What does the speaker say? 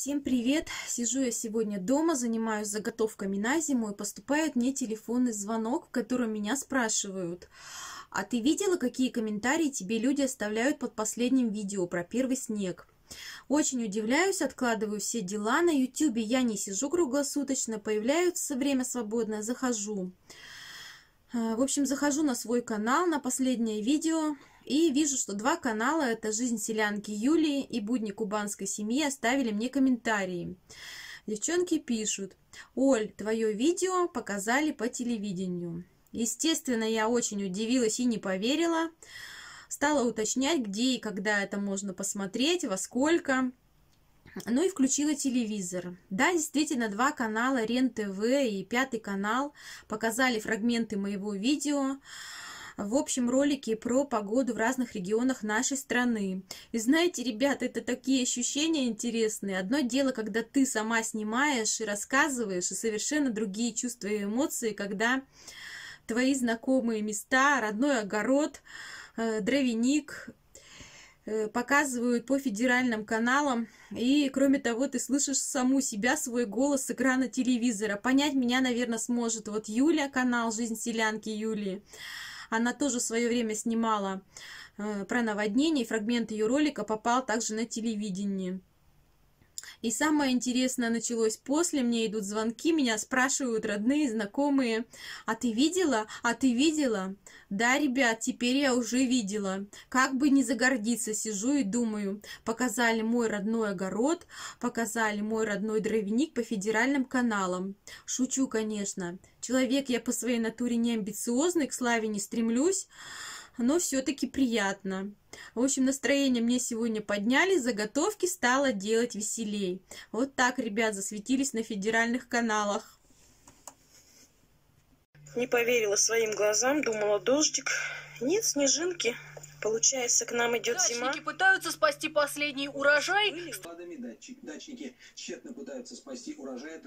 Всем привет! Сижу я сегодня дома, занимаюсь заготовками на зиму и поступает мне телефонный звонок, в котором меня спрашивают, а ты видела, какие комментарии тебе люди оставляют под последним видео про первый снег? Очень удивляюсь, откладываю все дела, на ютюбе я не сижу круглосуточно, появляются время свободное, захожу. А, в общем, захожу на свой канал, на последнее видео, и вижу, что два канала, это «Жизнь селянки Юлии» и «Будни кубанской семьи» оставили мне комментарии. Девчонки пишут, «Оль, твое видео показали по телевидению». Естественно, я очень удивилась и не поверила. Стала уточнять, где и когда это можно посмотреть, во сколько. Ну и включила телевизор. Да, действительно, два канала, РЕН-ТВ и пятый канал, показали фрагменты моего видео в общем ролике про погоду в разных регионах нашей страны. И знаете, ребята, это такие ощущения интересные. Одно дело, когда ты сама снимаешь и рассказываешь, и совершенно другие чувства и эмоции, когда твои знакомые места, родной огород, э, дровяник, э, показывают по федеральным каналам. И, кроме того, ты слышишь саму себя, свой голос с экрана телевизора. Понять меня, наверное, сможет вот Юля, канал «Жизнь селянки» Юлии. Она тоже в свое время снимала э, про наводнение, и фрагмент ее ролика попал также на телевидение. И самое интересное началось после, мне идут звонки, меня спрашивают родные, знакомые, а ты видела? А ты видела? Да, ребят, теперь я уже видела. Как бы не загордиться, сижу и думаю. Показали мой родной огород, показали мой родной дровяник по федеральным каналам. Шучу, конечно. Человек я по своей натуре не амбициозный, к славе не стремлюсь но все-таки приятно. В общем, настроение мне сегодня подняли, заготовки стало делать веселей. Вот так, ребят, засветились на федеральных каналах. Не поверила своим глазам, думала дождик. Нет снежинки. Получается, к нам идет дачники зима. Дачники пытаются спасти последний урожай. Дачники, дачники тщетно пытаются спасти урожай.